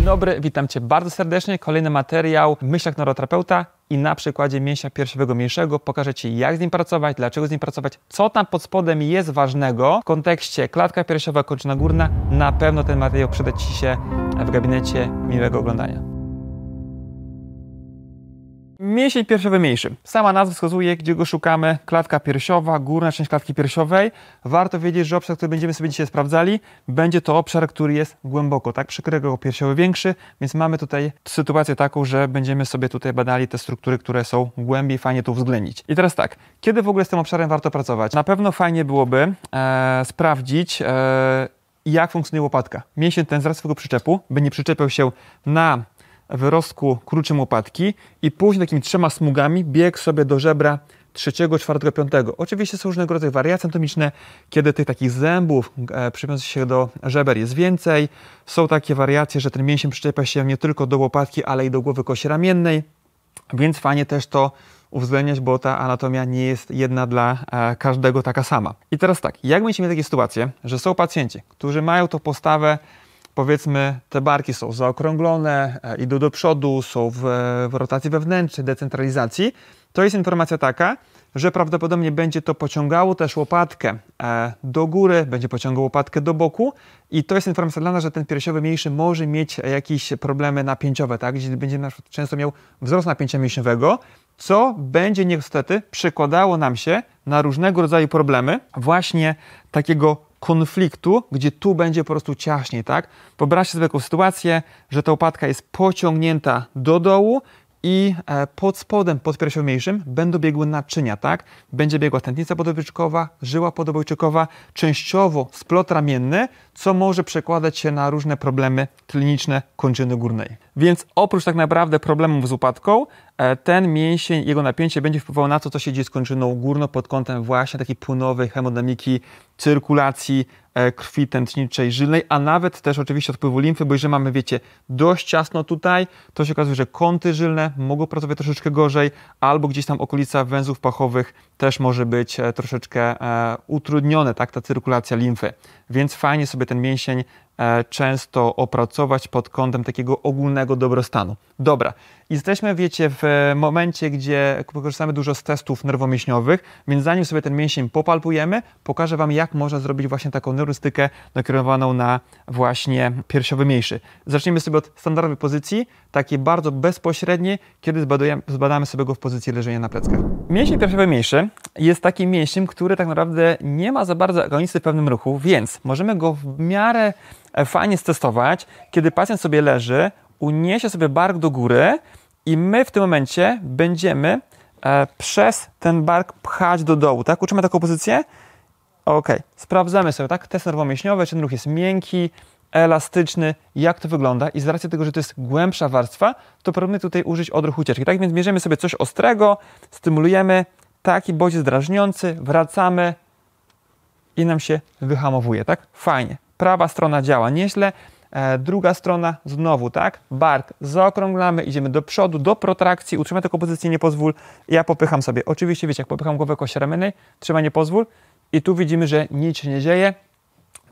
Dzień dobry, witam Cię bardzo serdecznie. Kolejny materiał Myślak Neuroterapeuta i na przykładzie mięśnia piersiowego mniejszego pokażę Ci, jak z nim pracować, dlaczego z nim pracować, co tam pod spodem jest ważnego w kontekście klatka piersiowa, kończyna górna. Na pewno ten materiał przyda Ci się w gabinecie. Miłego oglądania. Mięsień piersiowy mniejszy. Sama nazwa wskazuje, gdzie go szukamy. Klatka piersiowa, górna część klatki piersiowej. Warto wiedzieć, że obszar, który będziemy sobie dzisiaj sprawdzali, będzie to obszar, który jest głęboko, tak? Przykrego piersiowy większy, więc mamy tutaj sytuację taką, że będziemy sobie tutaj badali te struktury, które są głębiej, fajnie to uwzględnić. I teraz tak, kiedy w ogóle z tym obszarem warto pracować? Na pewno fajnie byłoby e, sprawdzić... E, jak funkcjonuje łopatka. Mięsień ten z racji swojego przyczepu nie przyczepiał się na wyrostku kruczym łopatki i później takimi trzema smugami bieg sobie do żebra trzeciego, czwartego, piątego. Oczywiście są różnego rodzaju wariacje anatomiczne, kiedy tych takich zębów e, przywiązujących się do żeber jest więcej. Są takie wariacje, że ten mięsień przyczepia się nie tylko do łopatki, ale i do głowy kości ramiennej, więc fajnie też to uwzględniać, bo ta anatomia nie jest jedna dla e, każdego taka sama. I teraz tak, jak będziemy mieli takie sytuacje, że są pacjenci, którzy mają tą postawę powiedzmy te barki są zaokrąglone, e, idą do przodu, są w, w rotacji wewnętrznej, decentralizacji, to jest informacja taka, że prawdopodobnie będzie to pociągało też łopatkę e, do góry, będzie pociągało łopatkę do boku i to jest informacja dla nas, że ten piersiowy mniejszy może mieć jakieś problemy napięciowe, tak? Gdzie będzie na przykład często miał wzrost napięcia mięśniowego, co będzie niestety przekładało nam się na różnego rodzaju problemy właśnie takiego konfliktu, gdzie tu będzie po prostu ciaśniej, tak? Wyobraźcie sobie taką sytuację, że ta łopatka jest pociągnięta do dołu i e, pod spodem, pod piersiomniejszym będą biegły naczynia, tak? Będzie biegła tętnica podobojczykowa, żyła podobojczykowa, częściowo splot ramienny, co może przekładać się na różne problemy kliniczne kończyny górnej. Więc oprócz tak naprawdę problemów z upadką, e, ten mięsień, jego napięcie będzie wpływało na to, co się dzieje z kończyną górną pod kątem właśnie takiej płynowej hemodynamiki, cyrkulacji e, krwi tętniczej, żylnej, a nawet też oczywiście odpływu limfy, bo jeżeli mamy, wiecie, dość ciasno tutaj, to się okazuje, że kąty żylne mogą pracować troszeczkę gorzej, albo gdzieś tam okolica węzłów pachowych też może być e, troszeczkę e, utrudnione, tak, ta cyrkulacja limfy. Więc fajnie sobie ten mięsień E, często opracować pod kątem takiego ogólnego dobrostanu. Dobra, jesteśmy, wiecie, w e, momencie, gdzie wykorzystamy dużo z testów nerwomięśniowych, więc zanim sobie ten mięsień popalpujemy, pokażę Wam, jak można zrobić właśnie taką neurostykę nakierowaną na właśnie piersiowy mniejszy. Zaczniemy sobie od standardowej pozycji, takiej bardzo bezpośredniej, kiedy zbadamy sobie go w pozycji leżenia na pleckach. Mięsień piersiowy mniejszy jest takim mięśniem, który tak naprawdę nie ma za bardzo agonisty w pewnym ruchu, więc możemy go w miarę E, fajnie stestować, kiedy pacjent sobie leży, uniesie sobie bark do góry i my w tym momencie będziemy e, przez ten bark pchać do dołu, tak? Uczymy taką pozycję. Ok, sprawdzamy sobie, tak? Test nerwomięśniowy, czy ten ruch jest miękki, elastyczny, jak to wygląda i z racji tego, że to jest głębsza warstwa, to powinny tutaj użyć odruch ucieczki, tak? Więc bierzemy sobie coś ostrego, stymulujemy taki bodziec drażniący, wracamy i nam się wyhamowuje, tak? Fajnie prawa strona działa nieźle, e, druga strona znowu, tak? Bark zaokrąglamy, idziemy do przodu, do protrakcji, utrzymaj taką pozycję, nie pozwól, ja popycham sobie. Oczywiście, wiecie, jak popycham głowę kość ramiennej, trzymaj, nie pozwól i tu widzimy, że nic się nie dzieje,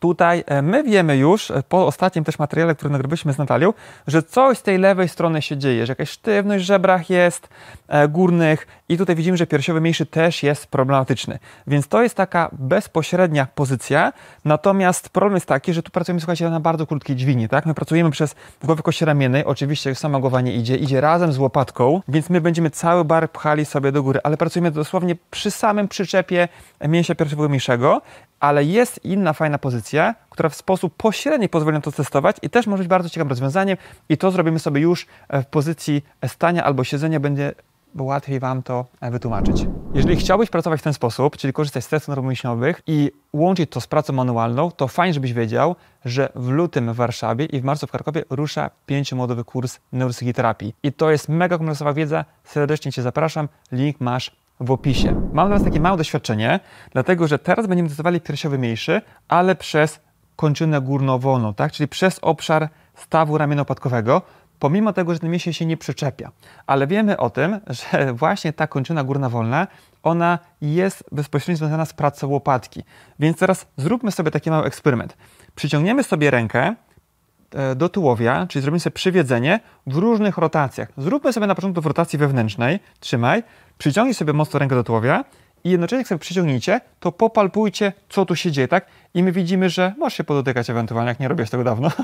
tutaj e, my wiemy już e, po ostatnim też materiale, który nagrywaliśmy z Natalią, że coś z tej lewej strony się dzieje, że jakaś sztywność w żebrach jest e, górnych, i tutaj widzimy, że piersiowy mniejszy też jest problematyczny. Więc to jest taka bezpośrednia pozycja. Natomiast problem jest taki, że tu pracujemy, słuchajcie, na bardzo krótkiej dźwigni, tak? My pracujemy przez głowę kości ramiennej, oczywiście sama głowa nie idzie, idzie razem z łopatką, więc my będziemy cały bar pchali sobie do góry, ale pracujemy dosłownie przy samym przyczepie mięsia piersiowego mniejszego ale jest inna fajna pozycja, która w sposób pośredni pozwoli nam to testować i też może być bardzo ciekawym rozwiązaniem i to zrobimy sobie już w pozycji stania albo siedzenia, będzie bo łatwiej Wam to e, wytłumaczyć. Jeżeli chciałbyś pracować w ten sposób, czyli korzystać z testów neuromięśniowych i łączyć to z pracą manualną, to fajnie, żebyś wiedział, że w lutym w Warszawie i w marcu w Krakowie rusza pięciomodowy kurs neuropsychiterapii. I to jest mega kompleksowa wiedza, serdecznie Cię zapraszam, link masz w opisie. Mam teraz takie małe doświadczenie, dlatego że teraz będziemy testowali piersiowy mniejszy, ale przez kończynę górnowolną, tak? czyli przez obszar stawu ramienia opadkowego, pomimo tego, że ten mięsień się nie przyczepia. Ale wiemy o tym, że właśnie ta kończyna górna wolna, ona jest bezpośrednio związana z pracą łopatki. Więc teraz zróbmy sobie taki mały eksperyment. Przyciągniemy sobie rękę e, do tułowia, czyli zrobimy sobie przywiedzenie w różnych rotacjach. Zróbmy sobie na początku w rotacji wewnętrznej, trzymaj, przyciągnij sobie mocno rękę do tułowia i jednocześnie jak sobie przyciągnijcie, to popalpujcie, co tu się dzieje, tak? I my widzimy, że możesz się podotykać ewentualnie, jak nie robisz tego dawno.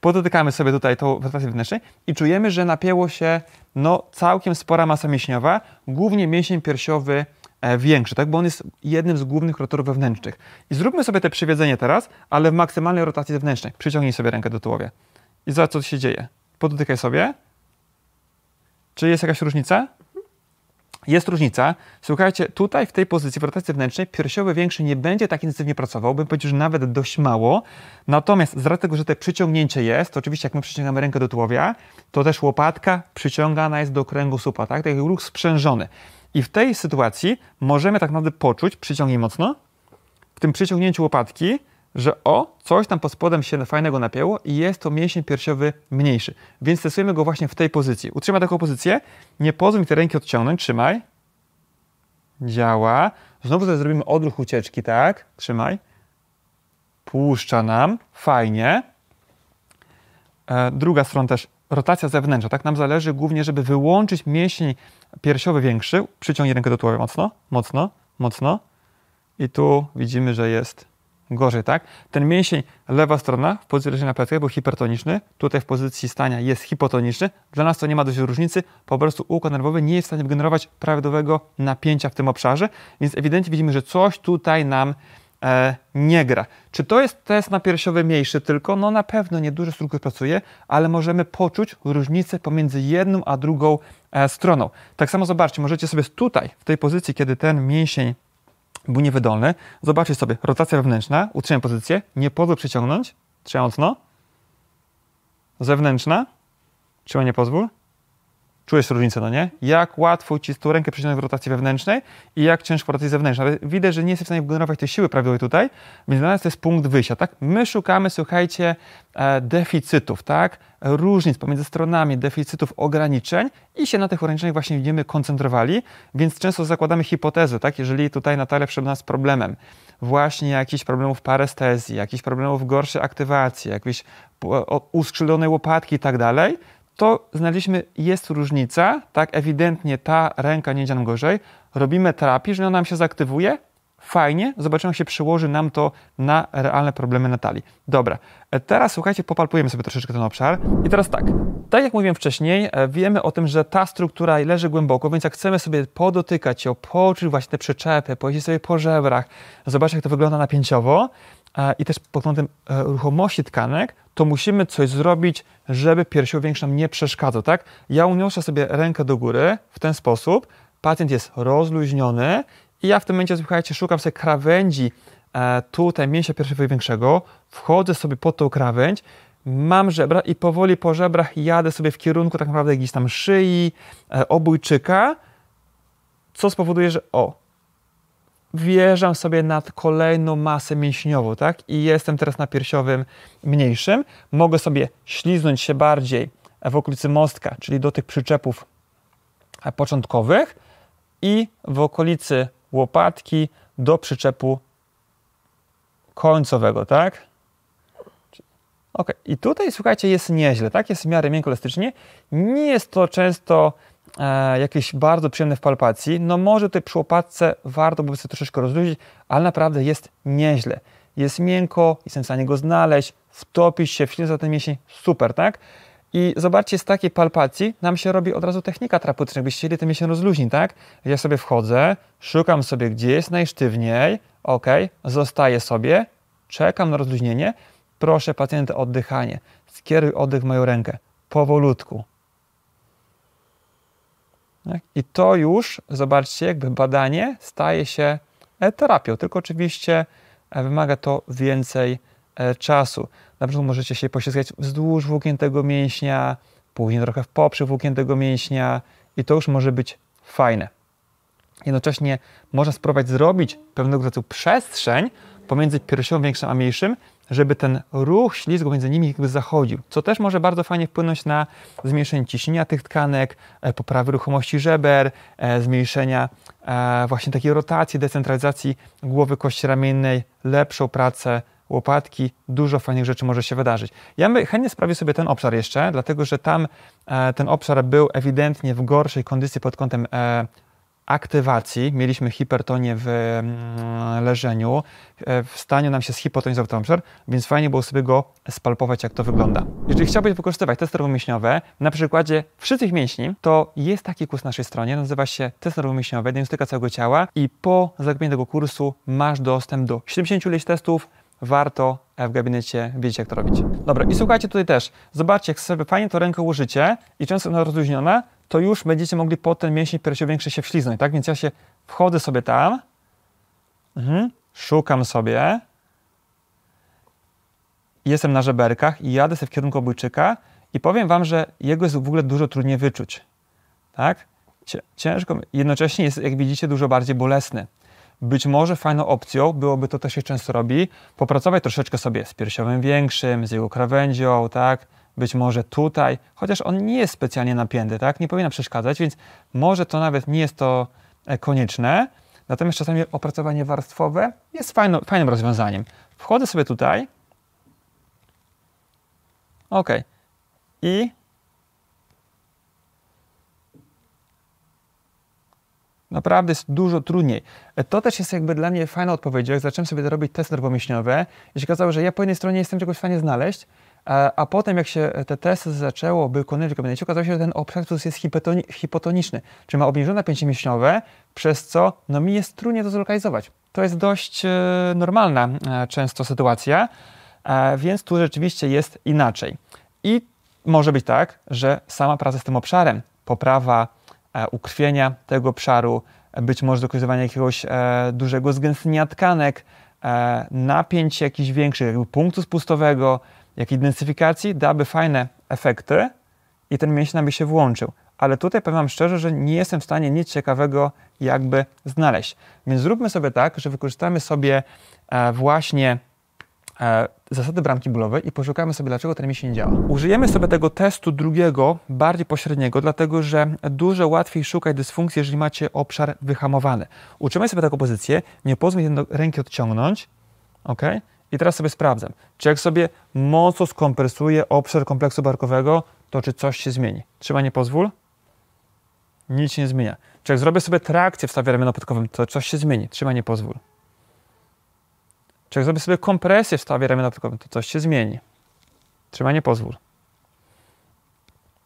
Podotykamy sobie tutaj tą rotację wewnętrzną i czujemy, że napięło się no, całkiem spora masa mięśniowa, głównie mięsień piersiowy e, większy, tak? bo on jest jednym z głównych rotorów wewnętrznych. I zróbmy sobie te przywiedzenie teraz, ale w maksymalnej rotacji zewnętrznej. Przyciągnij sobie rękę do tułowia. I zobacz, co się dzieje. Podotykaj sobie. Czy jest jakaś różnica? Jest różnica. Słuchajcie, tutaj w tej pozycji, w rotacji wewnętrznej, piersiowy większy nie będzie tak intensywnie pracował, bym powiedział, że nawet dość mało. Natomiast z racji tego, że te przyciągnięcie jest, to oczywiście jak my przyciągamy rękę do tułowia, to też łopatka przyciągana jest do kręgu kręgosłupa, tak? Taki ruch sprzężony. I w tej sytuacji możemy tak naprawdę poczuć, przyciągnij mocno, w tym przyciągnięciu łopatki że o, coś tam pod spodem się fajnego napięło i jest to mięsień piersiowy mniejszy. Więc stosujemy go właśnie w tej pozycji. Utrzymaj taką pozycję, nie pozwól mi tej ręki odciągnąć, trzymaj. Działa. Znowu tutaj zrobimy odruch ucieczki, tak? Trzymaj. Puszcza nam, fajnie. E, druga strona też, rotacja zewnętrzna, tak? Nam zależy głównie, żeby wyłączyć mięsień piersiowy większy. Przyciągnij rękę do tułowia mocno, mocno, mocno. I tu widzimy, że jest gorzej, tak? Ten mięsień, lewa strona w pozycji leżenia na był hipertoniczny, tutaj w pozycji stania jest hipotoniczny. Dla nas to nie ma dość różnicy, po prostu układ nerwowy nie jest w stanie generować prawidłowego napięcia w tym obszarze, więc ewidentnie widzimy, że coś tutaj nam e, nie gra. Czy to jest test napiersiowy mniejszy tylko? No na pewno nieduży struktur pracuje, ale możemy poczuć różnicę pomiędzy jedną a drugą e, stroną. Tak samo zobaczcie, możecie sobie tutaj, w tej pozycji, kiedy ten mięsień był niewydolny. Zobaczcie sobie, rotacja wewnętrzna, utrzymaj pozycję, nie pozwól przyciągnąć, Trzymając no. Zewnętrzna, trzymaj nie pozwól. Czujesz różnicę, no nie? Jak łatwo ci tą rękę przecinać w rotacji wewnętrznej i jak ciężko w rotacji zewnętrznej. Ale widać, że nie jesteś w stanie generować tej siły prawidłowej tutaj, więc dla nas to jest punkt wyjścia, tak? My szukamy, słuchajcie, e, deficytów, tak? Różnic pomiędzy stronami, deficytów, ograniczeń i się na tych ograniczeniach właśnie będziemy koncentrowali, więc często zakładamy hipotezę, tak? Jeżeli tutaj Natalia przed nas problemem, właśnie jakichś problemów parestezji, jakichś problemów gorszej aktywacji, jakiejś uskrzylonej łopatki i tak dalej, to znaleźliśmy, jest różnica, tak, ewidentnie ta ręka nie działa nam gorzej, robimy terapię, że ona nam się zaktywuje, fajnie, zobaczymy jak się przyłoży nam to na realne problemy Natalii. Dobra, e, teraz słuchajcie, popalpujemy sobie troszeczkę ten obszar. I teraz tak, tak jak mówiłem wcześniej, e, wiemy o tym, że ta struktura leży głęboko, więc jak chcemy sobie podotykać ją, poczuć właśnie te przyczepy, pojeździć sobie po żebrach, zobaczyć jak to wygląda napięciowo, E, i też pod kątem e, ruchomości tkanek, to musimy coś zrobić, żeby piersiowiększ nam nie przeszkadzał, tak? Ja uniosę sobie rękę do góry w ten sposób, pacjent jest rozluźniony i ja w tym momencie, słuchajcie, szukam sobie krawędzi e, tutaj mięśnia piersiowiego większego, wchodzę sobie pod tą krawędź, mam żebra i powoli po żebrach jadę sobie w kierunku tak naprawdę gdzieś tam szyi, obójczyka, co spowoduje, że o, wjeżdżam sobie nad kolejną masę mięśniową, tak? I jestem teraz na piersiowym mniejszym. Mogę sobie śliznąć się bardziej w okolicy mostka, czyli do tych przyczepów e, początkowych i w okolicy łopatki do przyczepu końcowego, tak? Ok, i tutaj słuchajcie, jest nieźle, tak? Jest w miarę miękko elastycznie. Nie jest to często E, jakieś bardzo przyjemne w palpacji, no może tutaj przy łopatce warto by sobie troszeczkę rozluźnić, ale naprawdę jest nieźle. Jest miękko, jestem w stanie go znaleźć, wtopić się, wślizgnąć za ten mięsień, super, tak? I zobaczcie, z takiej palpacji nam się robi od razu technika terapeutyczna, jakbyście chcieli ten mięsień rozluźnić, tak? Ja sobie wchodzę, szukam sobie, gdzie jest najsztywniej, ok, zostaję sobie, czekam na rozluźnienie, proszę pacjenta o oddychanie, skieruj oddech w moją rękę, powolutku, tak? I to już, zobaczcie, jakby badanie staje się e, terapią, tylko oczywiście e, wymaga to więcej e, czasu. Na przykład możecie się posiedzać wzdłuż włókniętego mięśnia, później trochę w poprzek włókniętego mięśnia i to już może być fajne. Jednocześnie można spróbować zrobić pewnego rodzaju przestrzeń pomiędzy piersią większym a mniejszym, żeby ten ruch ślizgu między nimi jakby zachodził, co też może bardzo fajnie wpłynąć na zmniejszenie ciśnienia tych tkanek, e, poprawy ruchomości żeber, e, zmniejszenia e, właśnie takiej rotacji, decentralizacji głowy kości ramiennej, lepszą pracę łopatki, dużo fajnych rzeczy może się wydarzyć. Ja chętnie sprawię sobie ten obszar jeszcze, dlatego że tam ten obszar był ewidentnie w gorszej kondycji pod kątem aktywacji, mieliśmy hipertonię w mm, leżeniu, e, w stanie nam się zhipotonizał trąbszer, więc fajnie było sobie go spalpować, jak to wygląda. Jeżeli chciałbyś wykorzystywać testy mięśniowe, na przykładzie wszystkich mięśni, to jest taki kurs na naszej stronie, nazywa się test rowomięśniowy, diagnostyka całego ciała i po zakupieniu tego kursu masz dostęp do 70 leś testów, warto w gabinecie wiedzieć, jak to robić. Dobra, i słuchajcie tutaj też, zobaczcie, jak sobie fajnie to rękę użycie i często ona rozluźniona, to już będziecie mogli po ten mięsień piersiowy większy się wśliznąć, tak? Więc ja się wchodzę sobie tam, mhm. szukam sobie, jestem na żeberkach i jadę sobie w kierunku obójczyka i powiem Wam, że jego jest w ogóle dużo trudniej wyczuć, tak? Ciężko, jednocześnie jest, jak widzicie, dużo bardziej bolesny. Być może fajną opcją byłoby to, co się często robi, popracować troszeczkę sobie z piersiowym większym, z jego krawędzią, tak? Być może tutaj, chociaż on nie jest specjalnie napięty, tak? Nie powinien przeszkadzać, więc może to nawet nie jest to e, konieczne. Natomiast czasami opracowanie warstwowe jest fajno, fajnym rozwiązaniem. Wchodzę sobie tutaj. Ok. I Naprawdę jest dużo trudniej. E, to też jest jakby dla mnie fajna odpowiedź, jak zacząłem sobie robić testy nerwomięśniowe i się okazało, że ja po jednej stronie jestem czegoś w stanie znaleźć, a potem, jak się e, te testy zaczęło wykonywać w gabinecie, okazało się, że ten obszartus jest hipotoni hipotoniczny, czyli ma obniżone napięcie mięśniowe, przez co no, mi jest trudniej to zlokalizować. To jest dość e, normalna e, często sytuacja, e, więc tu rzeczywiście jest inaczej. I może być tak, że sama praca z tym obszarem, poprawa E, ukrwienia tego obszaru, być może dokazywania jakiegoś e, dużego zgęstnienia tkanek, e, napięć jakichś większych, jakby punktu spustowego, jak intensyfikacji, dałby fajne efekty i ten mięsień by się włączył. Ale tutaj powiem Wam szczerze, że nie jestem w stanie nic ciekawego jakby znaleźć. Więc zróbmy sobie tak, że wykorzystamy sobie właśnie E, zasady bramki bólowej i poszukamy sobie, dlaczego ten mięsień działa. Użyjemy sobie tego testu drugiego, bardziej pośredniego, dlatego że dużo łatwiej szukać dysfunkcji, jeżeli macie obszar wyhamowany. Uczymy sobie taką pozycję, nie pozwól no- ręki odciągnąć, ok? I teraz sobie sprawdzam, czy jak sobie mocno skompresuję obszar kompleksu barkowego, to czy coś się zmieni. nie pozwól, nic się nie zmienia. Czy jak zrobię sobie trakcję w stawie ramiona to coś się zmieni. nie pozwól. Czy jak zrobię sobie kompresję w stawie na przykład, to coś się zmieni. Trzymaj nie pozwól.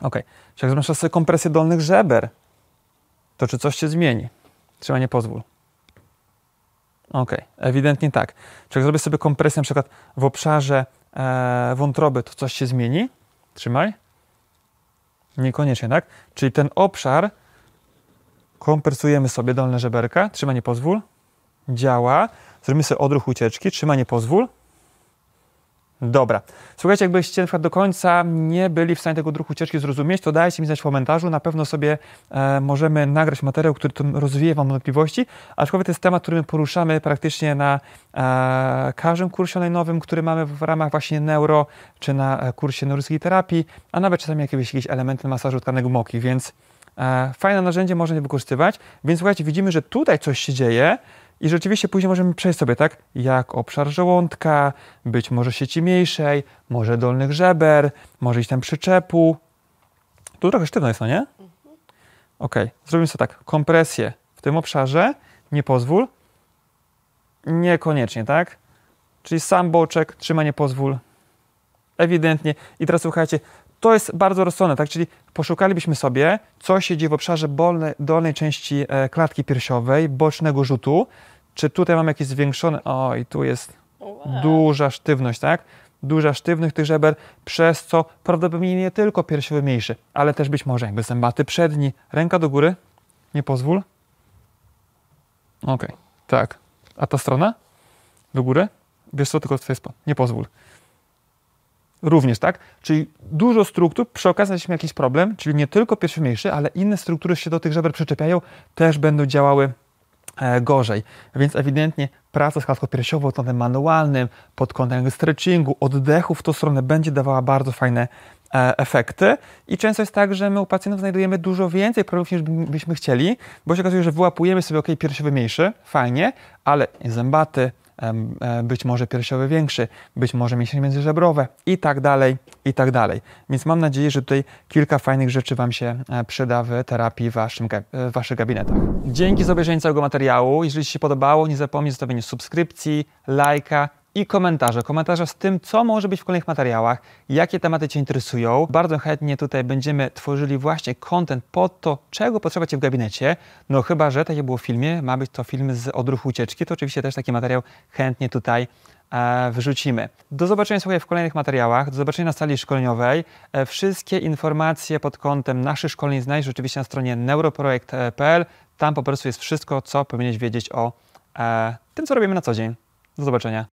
Ok. Czy jak zrobię sobie kompresję dolnych żeber, to czy coś się zmieni? Trzymaj nie pozwól. Ok. Ewidentnie tak. Czy jak zrobię sobie kompresję na przykład w obszarze e, wątroby, to coś się zmieni? Trzymaj. Niekoniecznie, tak? Czyli ten obszar kompresujemy sobie dolne żeberka, Trzymaj nie pozwól, działa, Zrobimy sobie odruch ucieczki. Trzymanie, pozwól. Dobra. Słuchajcie, jakbyście na przykład do końca nie byli w stanie tego druku ucieczki zrozumieć, to dajcie mi znać w komentarzu. Na pewno sobie e, możemy nagrać materiał, który rozwija Wam wątpliwości. Aczkolwiek to jest temat, który my poruszamy praktycznie na e, każdym kursie online który mamy w ramach właśnie neuro, czy na e, kursie neuroskiej terapii, a nawet czasami jakieś, jakieś elementy masażu tkanego moki, więc e, fajne narzędzie można je wykorzystywać. Więc słuchajcie, widzimy, że tutaj coś się dzieje. I rzeczywiście później możemy przejść sobie, tak? Jak obszar żołądka, być może sieci mniejszej, może dolnych żeber, może iść tam przyczepu. Tu trochę sztywno jest, no nie? Ok, zrobimy sobie tak. Kompresję w tym obszarze, nie pozwól. Niekoniecznie, tak? Czyli sam boczek, trzyma nie pozwól. Ewidentnie. I teraz słuchajcie, to jest bardzo rozsądne, tak? Czyli poszukalibyśmy sobie, co się dzieje w obszarze bolne, dolnej części e, klatki piersiowej, bocznego rzutu. Czy tutaj mamy jakieś zwiększone... O, i tu jest duża sztywność, tak? Duża sztywność tych żeber, przez co prawdopodobnie nie tylko piersiowy mniejszy, ale też być może jakby zębaty przedni. Ręka do góry. Nie pozwól. Okej, okay. tak. A ta strona? Do góry? Wiesz co, tylko tutaj spod. Nie pozwól. Również tak, czyli dużo struktur, przy okazji jeśli jakiś problem, czyli nie tylko pierwszy ale inne struktury się do tych żeber przyczepiają, też będą działały e, gorzej. Więc ewidentnie praca z klatką piersiową, pod kątem manualnym, pod kątem stretchingu, oddechu w tą stronę będzie dawała bardzo fajne e, efekty i często jest tak, że my u pacjentów znajdujemy dużo więcej problemów niż byśmy chcieli, bo się okazuje, że wyłapujemy sobie ok, piersiowy mniejszy, fajnie, ale zębaty, E, być może piersiowy większy, być może mięśnie międzyżebrowe i tak dalej, i tak dalej. Więc mam nadzieję, że tutaj kilka fajnych rzeczy Wam się e, przyda w terapii w, waszym, w Waszych gabinetach. Dzięki za obejrzenie całego materiału. Jeżeli Ci się podobało, nie zapomnij zostawienia subskrypcji, lajka, i komentarze. Komentarze z tym, co może być w kolejnych materiałach, jakie tematy Cię interesują. Bardzo chętnie tutaj będziemy tworzyli właśnie content po to, czego potrzeba w gabinecie. No chyba, że tak jak było w filmie, ma być to film z odruchu ucieczki, to oczywiście też taki materiał chętnie tutaj e, Do zobaczenia słuchaj w kolejnych materiałach, do zobaczenia na sali szkoleniowej. E, wszystkie informacje pod kątem naszych szkoleń znajdziesz oczywiście na stronie neuroprojekt.pl. Tam po prostu jest wszystko, co powinieneś wiedzieć o e, tym, co robimy na co dzień. Do zobaczenia.